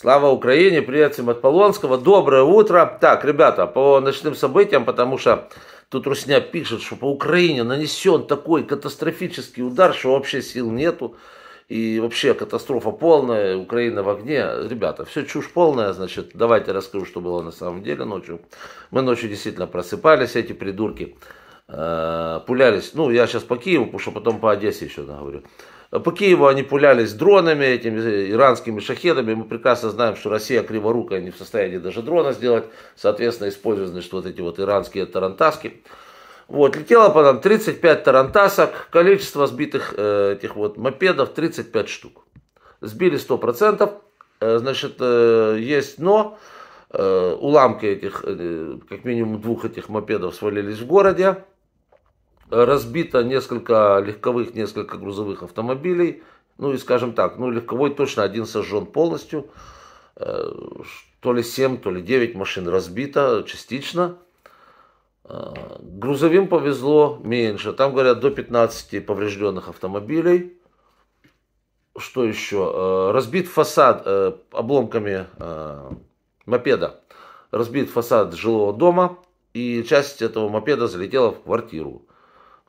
Слава Украине, приветствуем от Полонского. Доброе утро. Так, ребята, по ночным событиям, потому что тут Русня пишет, что по Украине нанесен такой катастрофический удар, что вообще сил нету. И вообще катастрофа полная, Украина в огне. Ребята, все чушь полная, значит, давайте расскажу, что было на самом деле ночью. Мы ночью действительно просыпались, эти придурки э, пулялись, ну, я сейчас по Киеву, потому что потом по Одессе еще говорю. По Киеву они пулялись дронами, этими иранскими шахедами. Мы прекрасно знаем, что Россия криворукая, не в состоянии даже дрона сделать. Соответственно, использованы что вот эти вот иранские тарантаски. Вот, летело по нам 35 тарантасок, количество сбитых э, этих вот мопедов 35 штук. Сбили 100%, э, значит, э, есть но, э, уламки этих, э, как минимум двух этих мопедов свалились в городе, разбито несколько легковых, несколько грузовых автомобилей. Ну и скажем так, ну легковой точно один сожжен полностью. Э, то ли 7, то ли 9 машин разбито частично. Э, грузовым повезло меньше. Там, говорят, до 15 поврежденных автомобилей. Что еще? Э, разбит фасад обломками мопеда. Разбит фасад жилого дома. И часть этого мопеда залетела в квартиру.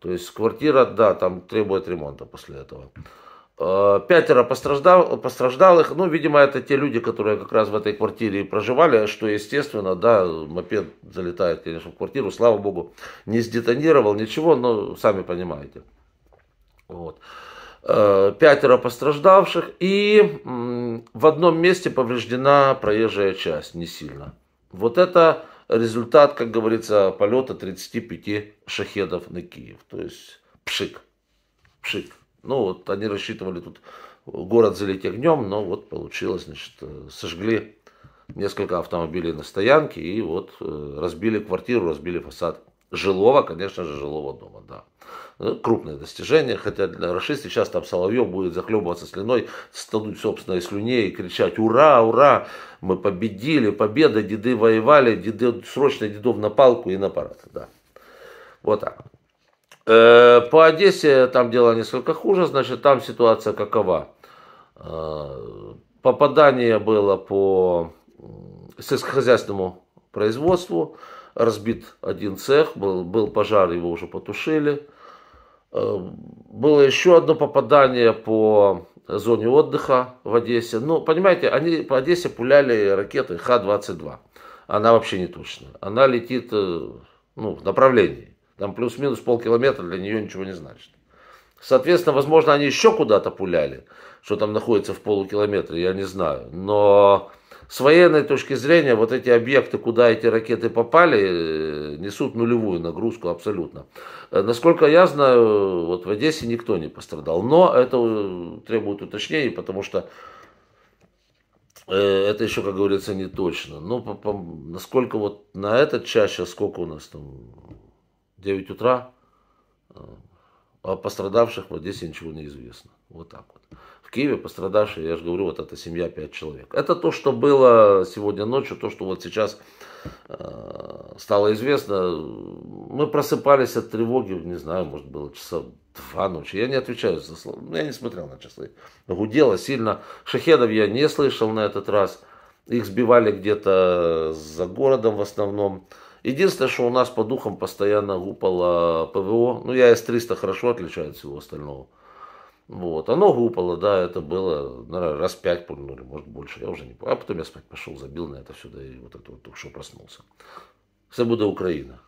То есть квартира, да, там требует ремонта после этого. Э, пятеро постраждал, постраждалых, ну, видимо, это те люди, которые как раз в этой квартире и проживали, что, естественно, да, мопед залетает, конечно, в квартиру, слава богу, не сдетонировал, ничего, но сами понимаете. Вот. Э, пятеро постраждавших и в одном месте повреждена проезжая часть, не сильно. Вот это результат, как говорится, полета 35 шахедов на Киев. То есть пшик, пшик. Ну вот они рассчитывали тут город залить огнем, но вот получилось, значит, э, сожгли несколько автомобилей на стоянке и вот э, разбили квартиру, разбили фасад жилого, конечно же, жилого дома, да ну, крупное достижение, хотя для расисты сейчас там Соловьев будет захлебываться слюной, стануть собственной слюне и кричать «Ура, ура! Мы победили! Победа! Деды воевали! Деды, срочно дедов на палку и на парад!» да. Вот так. Э, по Одессе там дело несколько хуже, значит, там ситуация какова. Э, попадание было по сельскохозяйственному производству, разбит один цех, был, был пожар, его уже потушили. Эм, было еще одно попадание по зоне отдыха в Одессе. Ну, понимаете, они по Одессе пуляли ракеты Х-22. Она вообще не точная. Она летит э, ну, в направлении. Там плюс-минус полкилометра для нее ничего не значит. Соответственно, возможно, они еще куда-то пуляли, что там находится в полукилометре, я не знаю. Но с военной точки зрения, вот эти объекты, куда эти ракеты попали, э, несут нулевую нагрузку абсолютно. Э, насколько я знаю, вот в Одессе никто не пострадал. Но это э, требует уточнений, потому что это еще, как говорится, не точно. Но ну, по, по, насколько вот на этот час, сейчас сколько у нас там, 9 утра, о а пострадавших в Одессе ничего не известно. Вот так вот. В Киеве пострадавшие, я же говорю, вот эта семья пять человек. Это то, что было сегодня ночью, то, что вот сейчас э, стало известно. Мы просыпались от тревоги, не знаю, может было часа два ночи. Я не отвечаю за слова, ну, я не смотрел на часы. Гудело сильно. Шахедов я не слышал на этот раз. Их сбивали где-то за городом в основном. Единственное, что у нас по духам постоянно гупало ПВО. Ну, я С-300 хорошо отличаю от всего остального. Вот, оно выпало, да, это было наверное, раз пять пульнули, может больше, я уже не помню. А потом я спать пошел, забил на это сюда и вот это вот только что проснулся. Все Украина.